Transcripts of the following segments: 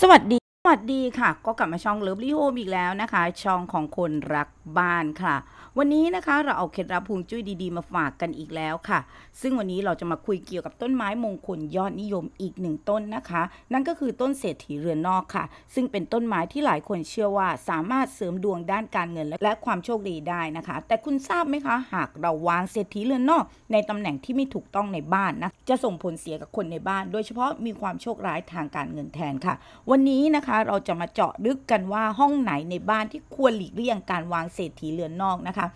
สวัสดีวัสดีค่ะ ก็กลับมาช่องเลิฟลี่โฮมอีกแล้วนะคะช่องของคนรักบ้านค่ะ วันนี้นะคะเรา เอาเคล็ดลับพวงจุ้ยดีๆ มาฝากกันอีกแล้วค่ะ ซึ่งวันนี้เราจะมาคุยเกี่ยวกับต้นไม้มงคล ยอดนิยมอีกหนึ่งต้นนะคะ นั่นก็คือต้นเศรษฐีเรือนนอกค่ะ ซึ่งเป็นต้นไม้ที่หลายคนเชื่อว่าสามารถเสริมดวงด้านการเงินและความโชคดีได้นะคะ แต่คุณทราบไหมคะหากเราวางเศรษฐีเรือนนอก ในตำแหน่งที่ไม่ถูกต้องในบ้านนะจะส่งผลเสียกับคนในบ้าน โดยเฉพาะมีความโชคร้ายทางการเงินแทนค่ะ วันนี้นะคะเราจะมาเจาะลึกกันว่าห้องไหนในบ้านที่ควรหลีกเลี่ยงการวางเศรษฐีเรือนนอกนะคะ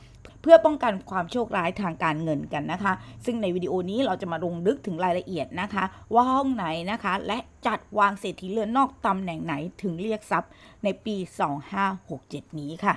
เพื่อป้องกันความโชคร้ายทางการเงินกันนะคะ ซึ่งในวิดีโอนี้เราจะมาลงลึกถึงรายละเอียดนะคะ ว่าห้องไหนนะคะ และจัดวางเศรษฐีเรือนนอกตำแหน่งไหนถึงเรียกทรัพย์ ในปี 2567 นี้ค่ะ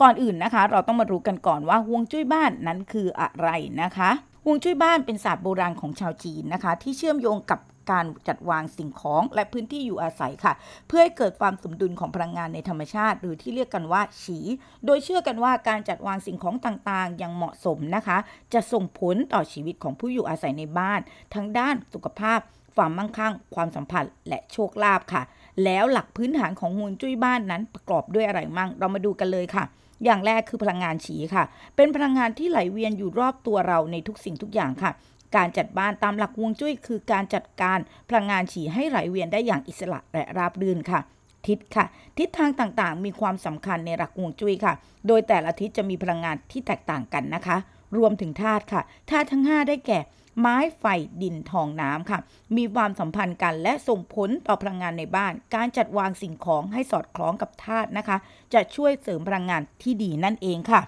ก่อนอื่นนะคะ เราต้องมารู้กันก่อนว่าห่วงจุ้ยบ้านนั้นคืออะไรนะคะ่วงจุ้ยบ้านเป็นศาสตร์โบราณของชาวจีนนะคะ ที่เชื่อมโยงกับการจัดวางสิ่งของและพื้นที่อยู่อาศัยค่ะ เพื่อให้เกิดความสมดุลของพลังงานในธรรมชาติ หรือที่เรียกกันว่าฉี โดยเชื่อกันว่าการจัดวางสิ่งของต่างๆ อย่างเหมาะสมนะคะ จะส่งผลต่อชีวิตของผู้อยู่อาศัยในบ้าน ทั้งด้านสุขภาพ ความมั่งคั่ง ความสัมพันธ์และโชคลาภค่ะ แล้วหลักพื้นฐานของฮวงจุ้ยบ้านนั้นประกอบด้วยอะไรมั่งเรามาดูกันเลยค่ะ อย่างแรกคือพลังงานฉีค่ะ เป็นพลังงานที่ไหลเวียนอยู่รอบตัวเราในทุกสิ่งทุกอย่างค่ะการจัดบ้านตามหลักวงจุ้ย คือ การจัดการพลังงานฉี่ให้ไหลเวียนได้อย่างอิสระและ ราบรื่นค่ะ ทิศค่ะ ทิศทางต่างๆ มีความสำคัญในหลักวงจุ้ยค่ะ โดยแต่ละทิศจะมีพลังงานที่แตกต่างกันนะคะ รวมถึงธาตุค่ะธาตุทั้ง 5 ได้แก่ ไม้ไฟดินทองน้ำค่ะ มีความสัมพันธ์กันและส่งผลต่อพลังงานในบ้าน การจัดวางสิ่งของให้สอดคล้องกับธาตุนะคะ จะช่วยเสริมพลังงานที่ดีนั่นเองค่ะ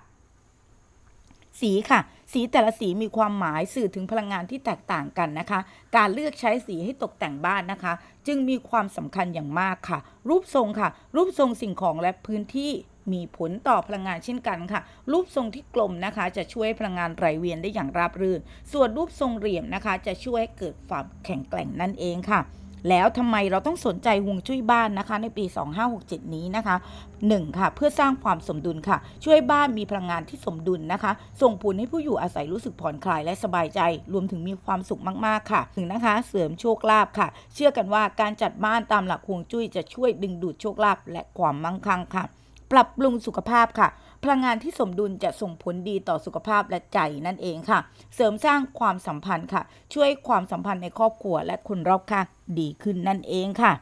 สีค่ะสีแต่ละสีมีความหมายสื่อถึงพลังงานที่แตกต่างกันนะคะ การเลือกใช้สีให้ตกแต่งบ้านนะคะ จึงมีความสำคัญอย่างมากค่ะ รูปทรงค่ะ รูปทรงสิ่งของและพื้นที่มีผลต่อพลังงานเช่นกันค่ะ รูปทรงที่กลมนะคะ จะช่วยพลังงานไหลเวียนได้อย่างราบรื่น ส่วนรูปทรงเหลี่ยมนะคะ จะช่วยให้เกิดความแข็งแกร่งนั่นเองค่ะแล้วทำไมเราต้องสนใจฮวงจุ้ยบ้านนะคะ ในปี 2567 นี้นะคะ 1. ค่ะ เพื่อสร้างความสมดุลค่ะ ช่วยบ้านมีพลังงานที่สมดุลนะคะ ส่งผลให้ผู้อยู่อาศัยรู้สึกผ่อนคลายและสบายใจ รวมถึงมีความสุขมาก ๆ ค่ะ ถึงนะคะ เสริมโชคลาภค่ะ เชื่อกันว่าการจัดบ้านตามหลักฮวงจุ้ยจะช่วยดึงดูดโชคลาภและความมั่งคั่งค่ะ ปรับปรุงสุขภาพค่ะพลังงานที่สมดุลจะส่งผลดีต่อสุขภาพและใจนั่นเองค่ะ เสริมสร้างความสัมพันธ์ค่ะ ช่วยความสัมพันธ์ในครอบครัวและคนรอบข้างดีขึ้นนั่นเองค่ะ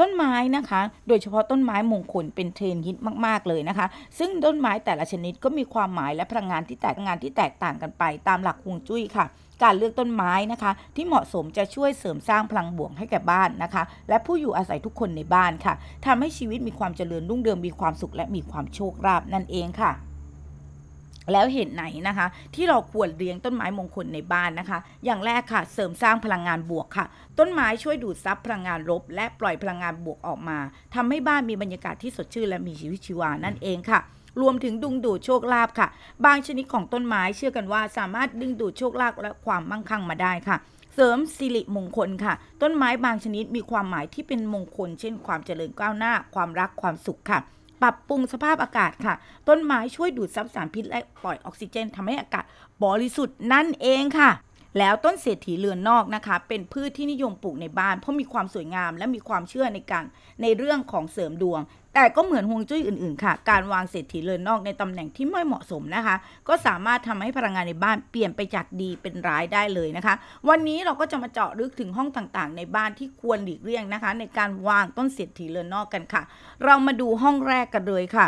ต้นไม้นะคะ โดยเฉพาะต้นไม้มงคลเป็นเทรนฮิตมาก ๆ เลยนะคะ ซึ่งต้นไม้แต่ละชนิดก็มีความหมายและพลังงานที่แตกงานที่แตกต่างกันไป ตามหลักฮวงจุ้ยค่ะ การเลือกต้นไม้นะคะ ที่เหมาะสมจะช่วยเสริมสร้างพลังบวกให้แก่บ้านนะคะ และผู้อยู่อาศัยทุกคนในบ้านค่ะ ทำให้ชีวิตมีความเจริญรุ่งเรืองมีความสุขและมีความโชคลาภนั่นเองค่ะแล้วเหตุไหนนะคะ ที่เราควรเลี้ยงต้นไม้มงคลในบ้านนะคะ อย่างแรกค่ะ เสริมสร้างพลังงานบวกค่ะ ต้นไม้ช่วยดูดซับพลังงานลบและปล่อยพลังงานบวกออกมา ทำให้บ้านมีบรรยากาศที่สดชื่นและมีชีวิตชีวานั่นเองค่ะ รวมถึงดึงดูดโชคลาภค่ะ บางชนิดของต้นไม้เชื่อกันว่าสามารถดึงดูดโชคลาภและความมั่งคั่งมาได้ค่ะ เสริมสิริมงคลค่ะ ต้นไมม้บางชนิดมีความหมายที่เป็นมงคล เช่น ความเจริญก้าวหน้า ความรักความสุขค่ะปรับปรุงสภาพอากาศค่ะ ต้น ไม้ช่วยดูดซับสาร พิษและ ปล่อยออกซิเจนทำให้อากาศ บริสุทธิ์นั่น เองค่ะแล้วต้นเศรษฐีเรือนนอกนะคะ เป็นพืชที่นิยมปลูกในบ้านเพราะมีความสวยงามและมีความเชื่อในการในเรื่องของเสริมดวง แต่ก็เหมือนฮวงจุ้ยอื่นๆค่ะ การวางเศรษฐีเรือนนอกในตำแหน่งที่ไม่เหมาะสมนะคะ ก็สามารถทำให้พลังงานในบ้านเปลี่ยนไปจากดีเป็นร้ายได้เลยนะคะ วันนี้เราก็จะมาเจาะลึกถึงห้องต่างๆ ในบ้านที่ควรหลีกเลี่ยงนะคะ ในการวางต้นเศรษฐีเรือนนอกกันค่ะ เรามาดูห้องแรกกันเลยค่ะ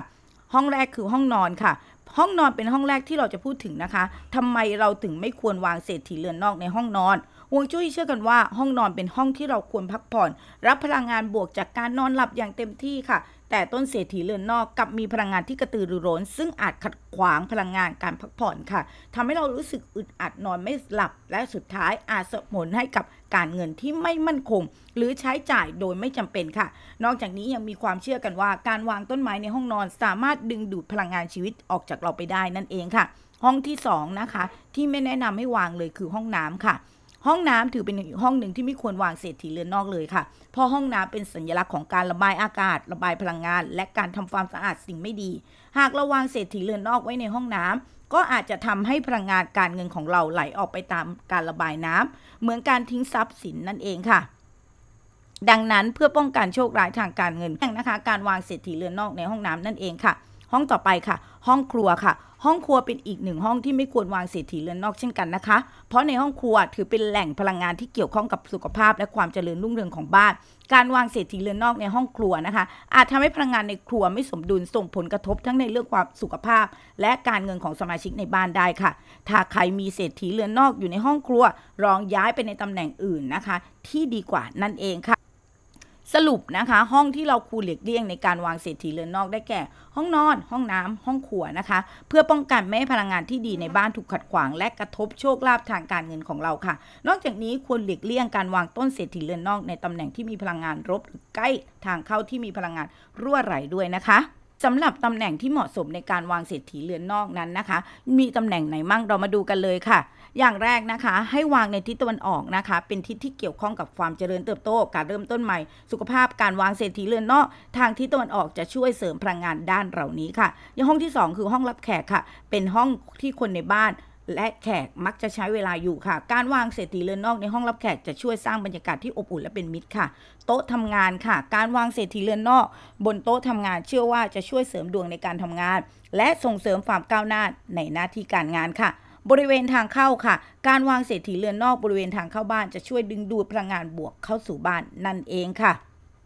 ห้องแรกคือห้องนอนค่ะห้องนอนเป็นห้องแรกที่เราจะพูดถึงนะคะ ทำไมเราถึงไม่ควรวางเศษถีเรือนนอกในห้องนอนวงจุ้ยเชื่อกันว่า ห้องนอนเป็นห้องที่เราควรพักผ่อน รับพลังงานบวกจากการนอนหลับอย่างเต็มที่ค่ะแต่ต้นเศรษฐีเลือนนอกกับมีพลังงานที่กระตือรือร้นซึ่งอาจขัดขวางพลังงานการพักผ่อนค่ะ ทำให้เรารู้สึกอึดอัดนอนไม่หลับและสุดท้ายอาจสมนให้กับการเงินที่ไม่มั่นคง หรือใช้จ่ายโดยไม่จำเป็นค่ะ นอกจากนี้ยังมีความเชื่อกันว่า การวางต้นไม้ในห้องนอน สามารถดึงดูดพลังงานชีวิตออกจากเราไปได้นั่นเองค่ะ ห้องที่2นะคะ ที่ไม่แนะนำให้วางเลยคือห้องน้ำค่ะห้องน้ำถือเป็นห้องหนึ่งที่ไม่ควรวางเศษถีเรือนนอกเลยค่ะ เพราะห้องน้ำเป็นสัญลักษณ์ของการระบายอากาศ ระบายพลังงาน และการทำความสะอาดสิ่งไม่ดี หากเราวางเศษถีเรือนนอกไว้ในห้องน้ำ ก็อาจจะทำให้พลังงานการเงินของเราไหลออกไปตามการระบายน้ำ เหมือนการทิ้งทรัพย์สินนั่นเองค่ะ ดังนั้นเพื่อป้องกันโชคร้ายทางการเงินนะคะ การวางเศรษฐีเรือนนอกในห้องน้ำนั่นเองค่ะ ห้องต่อไปค่ะ ห้องครัวค่ะห้องครัวเป็นอีกหนึ่งห้องที่ไม่ควรวางเศษถีเรือนนอกเช่นกันนะคะ เพราะในห้องครัวถือเป็นแหล่งพลังงานที่เกี่ยวข้องกับสุขภาพและความเจริญรุ่งเรืองของบ้าน การวางเศษถีเรือนนอกในห้องครัวนะคะ อาจทำให้พลังงานในครัวไม่สมดุลส่งผลกระทบทั้งในเรื่องความสุขภาพ และการเงินของสมาชิกในบ้านได้ค่ะ ถ้าใครมีเศษถีเรือนนอกอยู่ในห้องครัวลองย้ายไปในตำแหน่งอื่นนะคะ ที่ดีกว่านั่นเองค่ะสรุปนะคะ ห้องที่เราคูเหล็กเลี่ยงในการวางเศรษฐีเรือนนอกได้แก่ ห้องนอน ห้องน้ำ ห้องครัวนะคะ เพื่อป้องกันไม่ให้พลังงานที่ดีในบ้านถูกขัดขวางและกระทบโชคลาภทางการเงินของเราค่ะ นอกจากนี้ควรหลีกเลี่ยงการวางต้นเศรษฐีเรือนนอกในตำแหน่งที่มีพลังงานรบใกล้ทางเข้าที่มีพลังงานรั่วไหลด้วยนะคะสำหรับตำแหน่งที่เหมาะสมในการวางเศรษฐีเรือนนอกนั้นนะคะ มีตำแหน่งไหนมั่งเรามาดูกันเลยค่ะ อย่างแรกนะคะ ให้วางในทิศตะวันออกนะคะ เป็นทิศที่เกี่ยวข้องกับความเจริญเติบโตการเริ่มต้นใหม่ สุขภาพการวางเศรษฐีเรือนนอกทางทิศตะวันออกจะช่วยเสริมพลังงานด้านเหล่านี้ค่ะยังห้องที่ 2 คือห้องรับแขกค่ะ เป็นห้องที่คนในบ้านและแขกมักจะใช้เวลาอยู่ค่ะการวางเศรษฐีเรือนนอกในห้องรับแขกจะช่วยสร้างบรรยากาศที่อบอุ่นและเป็นมิตรค่ะ โต๊ะทำงานค่ะ การวางเศรษฐีเรือนนอก บนโต๊ะทำงานเชื่อว่าจะช่วยเสริมดวงในการทำงาน และส่งเสริมความก้าวหน้าในหน้าที่การงานค่ะ บริเวณทางเข้าค่ะ การวางเศรษฐีเรือนนอกบริเวณทางเข้าบ้านจะช่วยดึงดูดพลังงานบวกเข้าสู่บ้านนั่นเองค่ะ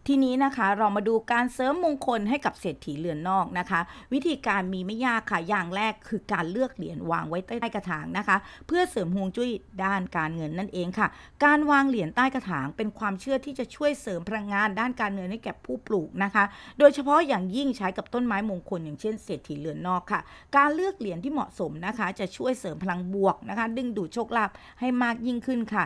ทีนี้นะคะเรามาดูการเสริมมงคลให้กับเศรษฐีเรือนนอกนะคะ วิธีการมีไม่ยากค่ะอย่างแรกคือการเลือกเหรียญวางไว้ใต้กระถางนะคะ เพื่อเสริมฮวงจุ้ยด้านการเงินนั่นเองค่ะ การวางเหรียญใต้กระถางเป็นความเชื่อที่จะช่วยเสริมพลังงาน ด้านการเงินให้แก่ผู้ปลูกนะคะ โดยเฉพาะอย่างยิ่งใช้กับต้นไม้มงคลอย่างเช่นเศรษฐีเรือนนอกค่ะ การเลือกเหรียญที่เหมาะสมนะคะ จะช่วยเสริมพลังบวกนะคะ ดึงดูดโชคลาภให้มากยิ่งขึ้นค่ะ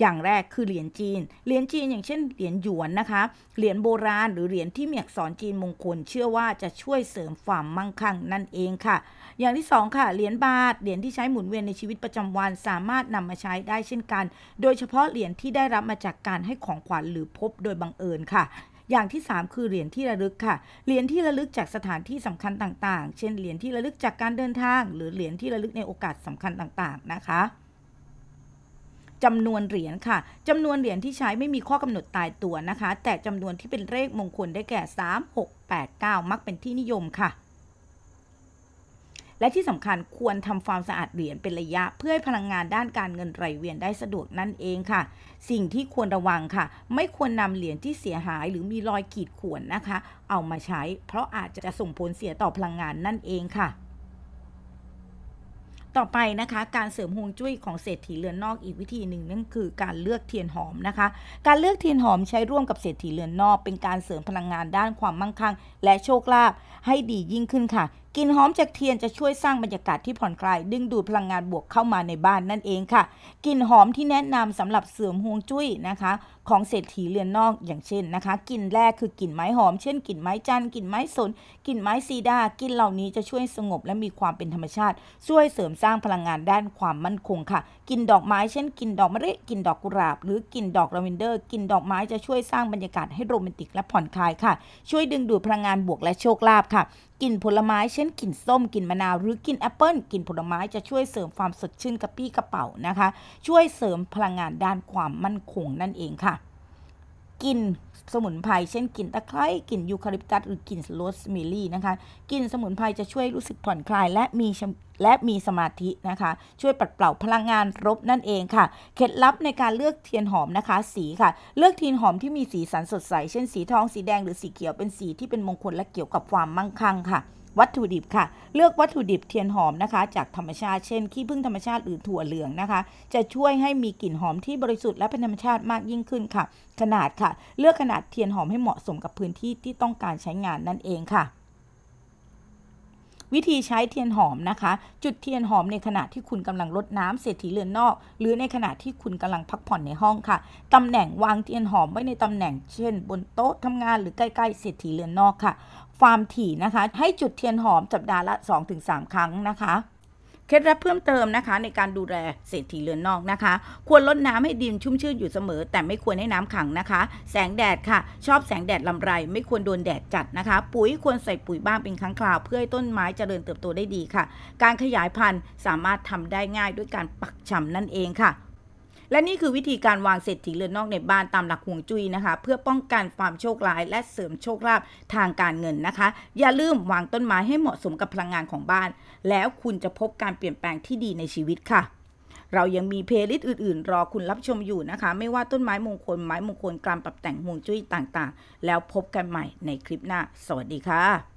อย่างแรกคือเหรียญจีน เหรียญจีนอย่างเช่นเหรียญหยวนนะคะ เหรียญโบราณหรือเหรียญที่มีอักษรจีนมงคล เชื่อว่าจะช่วยเสริมความมั่งคั่งนั่นเองค่ะ อย่างที่ 2 ค่ะเหรียญบาท เหรียญที่ใช้หมุนเวียนในชีวิตประจำวันสามารถนำมาใช้ได้เช่นกัน โดยเฉพาะเหรียญที่ได้รับมาจากการให้ของขวัญหรือพบโดยบังเอิญค่ะ อย่างที่ 3 คือเหรียญที่ระลึกค่ะ เหรียญที่ระลึกจากสถานที่สำคัญต่างๆ เช่นเหรียญที่ระลึกจากการเดินทาง หรือเหรียญที่ระลึกในโอกาสสำคัญต่างๆ นะคะจำนวนเหรียญค่ะจำนวนเหรียญที่ใช้ไม่มีข้อกำหนดตายตัวนะคะ แต่จำนวนที่เป็นเลขมงคลได้แก่ 3 6 8 9 มักเป็นที่นิยมค่ะ และที่สำคัญควรทำความสะอาดเหรียญเป็นระยะ เพื่อให้พลังงานด้านการเงินไหลเวียนได้สะดวกนั่นเองค่ะ สิ่งที่ควรระวังค่ะ ไม่ควรนำเหรียญที่เสียหายหรือมีรอยขีดข่วนนะคะ เอามาใช้ เพราะอาจจะส่งผลเสียต่อพลังงานนั่นเองค่ะต่อไปนะคะการเสริมฮวงจุ้ยของเศรษฐีเรือนนอกอีกวิธีหนึ่งนั่นคือ การเลือกเทียนหอมนะคะการเลือกเทียนหอมใช้ร่วมกับเศรษฐีเรือนนอก เป็นการเสริมพลังงานด้านความมั่งคั่ง และโชคลาภให้ดียิ่งขึ้นค่ะกลิ่นหอมจากเทียนจะช่วยสร้างบรรยากาศที่ผ่อนคลาย ดึงดูดพลังงานบวกเข้ามาในบ้านนั่นเองค่ะกลิ่นหอมที่แนะนำสำหรับเสริมฮวงจุ้ยนะคะ ของเศรษฐีเรือนนอกอย่างเช่นนะคะกลิ่นแรกคือกลิ่นไม้หอมเช่นกลิ่นไม้จันกลิ่นไม้สนกลิ่นไม้ซีดากลิ่นเหล่านี้จะช่วยสงบและมีความเป็นธรรมชาติ ช่วยเสริมสร้างพลังงานด้านความมั่นคงค่ะกลิ่นดอกไม้เช่นกลิ่นดอกมะลิกลิ่นดอกกุหลาบ หรือกลิ่นดอกลาเวนเดอร์กลิ่นดอกไม้จะช่วยสร้างบรรยากาศให้โรแมนติกและผ่อนคลายค่ะช่วยดึงดูดพลังงานบวกและโชคลาภค่ะกลิ่นผลไม้เช่นกลิ่นส้มกลิ่นมะนาว หรือกลิ่นแอปเปิ้ลกลิ่นผลไม้จะช่วยเสริมความสดชื่นกระปี้กระเป๋านะคะ ช่วยเสริมพลังงานด้านความมั่นคงนั่นเองค่ะกลิ่นสมุนไพรเช่นกลิ่นตะไคร้กลิ่นยูคาลิปตัสหรือกลิ่นโรสเมลี่นะคะกลิ่นสมุนไพรจะช่วยรู้สึกผ่อน คลาย และ มีและมีสมาธินะคะ ช่วย ปัด เป่าพลังงานรบนั่นเองค่ะเคล็ดลับในการเลือกเทียนหอมนะคะ สีค่ะ เลือก เทียน หอมที่มีสี สัน สดใส เช่นสีทองสีแดงหรือสีเขียวเป็นสีที่เป็นมงคลและเกี่ยวกับความมั่งคั่งค่ะวัตถุดิบค่ะ เลือกวัตถุดิบเทียนหอมนะคะ จากธรรมชาติเช่นขี้ผึ้งธรรมชาติหรือถั่วเหลืองนะคะ จะช่วยให้มีกลิ่นหอมที่บริสุทธิ์และเป็นธรรมชาติมากยิ่งขึ้นค่ะ ขนาดค่ะ เลือกขนาดเทียนหอมให้เหมาะสมกับพื้นที่ที่ต้องการใช้งานนั่นเองค่ะ วิธีใช้เทียนหอมนะคะ จุดเทียนหอมในขณะที่คุณกำลังลดน้ำเศรษฐีเรือน นอก หรือในขณะที่คุณกำลังพักผ่อนในห้องค่ะ ตำแหน่งวางเทียนหอมไว้ในตำแหน่งเช่น บนโต๊ะทำงานหรือใกล้ๆเศรษฐีเรือนนอกค่ะความถี่นะคะให้จุดเทียนหอม สัปดาห์ละ 2-3 ครั้งนะคะ เคล็ดลับเพิ่มเติมนะคะ ในการดูแลเศรษฐีเรือนนอกนะคะ ควรลดน้ำให้ดินชุ่มชื้นอยู่เสมอ แต่ไม่ควรให้น้ำขังนะคะ แสงแดดค่ะ ชอบแสงแดดลำไรไม่ควรโดนแดดจัดนะคะปุ๋ยควรใส่ปุ๋ยบ้างเป็นครั้งคราว เพื่อให้ต้นไม้เจริญเติบโตได้ดีค่ะ การขยายพันธุ์สามารถทำได้ง่ายด้วยการปักชำานั่นเองค่ะและนี่คือวิธีการวางเศรษฐีเรือนนอกในบ้านตามหลักห่วงจุ้ยนะคะ เพื่อป้องกันความโชคร้าย และเสริมโชคลาภทางการเงินนะคะ อย่าลืมวางต้นไม้ให้เหมาะสมกับพลังงานของบ้าน แล้วคุณจะพบการเปลี่ยนแปลงที่ดีในชีวิตค่ะ เรายังมีเพลย์ลิสต์อื่นๆ รอคุณรับชมอยู่นะคะ ไม่ว่าต้นไม้มงคลไม้มงคลการปรับแต่งห่วงจุ้ยต่างๆ แล้วพบกันใหม่ในคลิปหน้า สวัสดีค่ะ